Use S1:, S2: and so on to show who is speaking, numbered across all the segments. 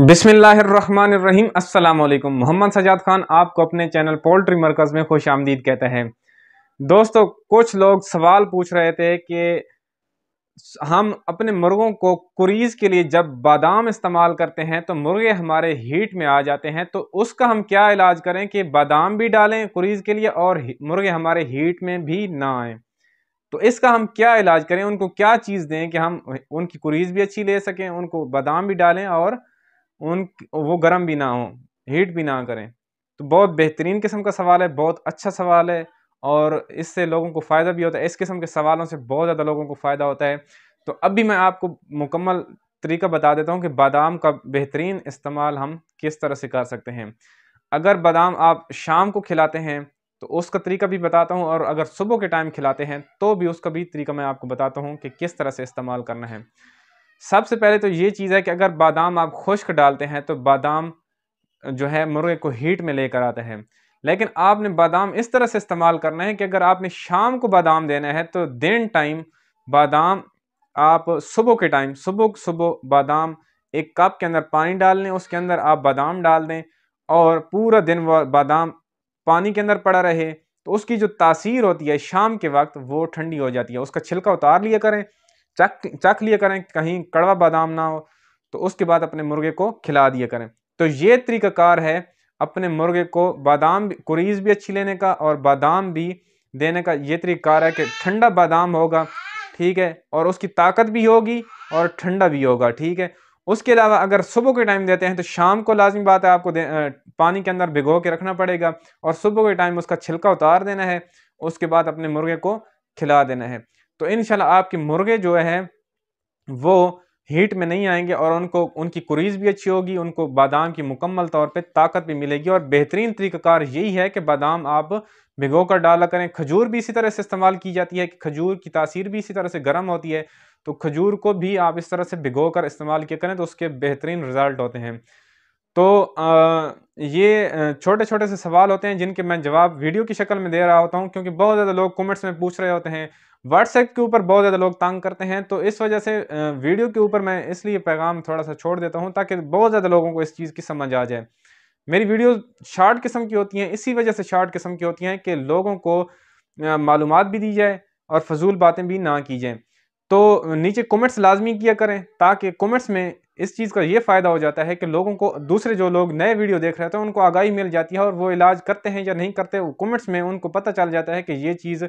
S1: बिसमीम् अल्लाम मोहम्मद सजाद खान आपको अपने चैनल पोल्ट्री मरकज़ में खुश आमदीद कहते हैं दोस्तों कुछ लोग सवाल पूछ रहे थे कि हम अपने मुर्गों को कुरीज़ के लिए जब बादाम इस्तेमाल करते हैं तो मुर्गे हमारे हीट में आ जाते हैं तो उसका हम क्या इलाज करें कि बादाम भी डालें कुरीज़ के लिए और मुर्गे हमारे हीट में भी ना आए तो इसका हम क्या इलाज करें उनको क्या चीज़ दें कि हम उनकी कुरीज़ भी अच्छी ले सकें उनको बादाम भी डालें और उन वो गर्म भी ना हो हीट भी ना करें तो बहुत बेहतरीन किस्म का सवाल है बहुत अच्छा सवाल है और इससे लोगों को फ़ायदा भी होता है इस किस्म के सवालों से बहुत ज़्यादा लोगों को फ़ायदा होता है तो अब भी मैं आपको मुकम्मल तरीका बता देता हूँ कि बादाम का बेहतरीन इस्तेमाल हम किस तरह से कर सकते हैं अगर बादाम आप शाम को खिलाते हैं तो उसका तरीका भी बताता हूँ और अगर सुबह के टाइम खिलाते हैं तो भी उसका भी तरीका मैं आपको बताता हूँ कि किस तरह से इस्तेमाल करना है सबसे पहले तो ये चीज़ है कि अगर बादाम आप खुश्क डालते हैं तो बादाम जो है मुर्गे को हीट में लेकर आते हैं लेकिन आपने बादाम इस तरह से इस्तेमाल करना है कि अगर आपने शाम को बादाम देना है तो दिन टाइम बादाम आप सुबह के टाइम सुबह सुबह बादाम एक कप के अंदर पानी डाल लें उसके अंदर आप बादाम डाल दें और पूरा दिन वह बादाम पानी के अंदर पड़ा रहे तो उसकी जो तासीर होती है शाम के वक्त वो ठंडी हो जाती है उसका छिलका उतार लिया करें चख चख लिया करें कहीं कड़वा बादाम ना हो तो उसके बाद अपने मुर्गे को खिला दिया करें तो ये तरीकाकार है अपने मुर्गे को बादाम कुरीज भी अच्छी लेने का और बादाम भी देने का ये तरीक़ाकार है कि ठंडा बादाम होगा ठीक है और उसकी ताकत भी होगी और ठंडा भी होगा ठीक है उसके अलावा अगर सुबह के टाइम देते हैं तो शाम को लाजमी बात है आपको पानी के अंदर भिगो के रखना पड़ेगा और सुबह के टाइम उसका छिलका उतार देना है उसके बाद अपने मुर्गे को खिला देना है तो इन आपके मुर्गे जो है वो हीट में नहीं आएंगे और उनको उनकी कुरीज भी अच्छी होगी उनको बादाम की मुकम्मल तौर पे ताकत भी मिलेगी और बेहतरीन तरीक़ाकार यही है कि बादाम आप भिगो कर डाला करें खजूर भी इसी तरह से इस्तेमाल की जाती है कि खजूर की तासीर भी इसी तरह से गर्म होती है तो खजूर को भी आप इस तरह से भिगो कर इस्तेमाल किया करें तो उसके बेहतरीन रिज़ल्ट होते हैं तो ये छोटे छोटे से सवाल होते हैं जिनके मैं जवाब वीडियो की शक्ल में दे रहा होता हूँ क्योंकि बहुत ज़्यादा लोग कमेंट्स में पूछ रहे होते हैं व्हाट्सएप के ऊपर बहुत ज़्यादा लोग तंग करते हैं तो इस वजह से वीडियो के ऊपर मैं इसलिए पैगाम थोड़ा सा छोड़ देता हूँ ताकि बहुत ज़्यादा लोगों को इस चीज़ की समझ आ जाए मेरी वीडियो शार्ट किस्म की होती हैं इसी वजह से शार्ट किस्म की होती हैं कि लोगों को मालूम भी दी जाए और फजूल बातें भी ना की जाएँ तो नीचे कमेंट्स लाजमी किया करें ताकि कमेंट्स में इस चीज़ का ये फ़ायदा हो जाता है कि लोगों को दूसरे जो लोग नए वीडियो देख रहे थे तो उनको आगाही मिल जाती है और वो इलाज करते हैं या नहीं करते कमेंट्स में उनको पता चल जाता है कि ये चीज़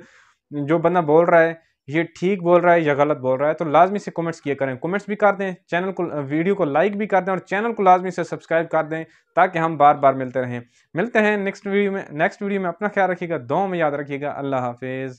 S1: जो बंदा बोल रहा है ये ठीक बोल रहा है या गलत बोल रहा है तो लाजमी से कमेंट्स किए करें कमेंट्स भी कर दें चैनल को वीडियो को लाइक भी कर दें और चैनल को लाजमी से सब्सक्राइब कर दें ताकि हम बार बार मिलते रहें मिलते हैं नेक्स्ट वीडियो में नेक्स्ट वीडियो में अपना ख्याल रखिएगा दो में याद रखिएगा अल्लाह हाफिज़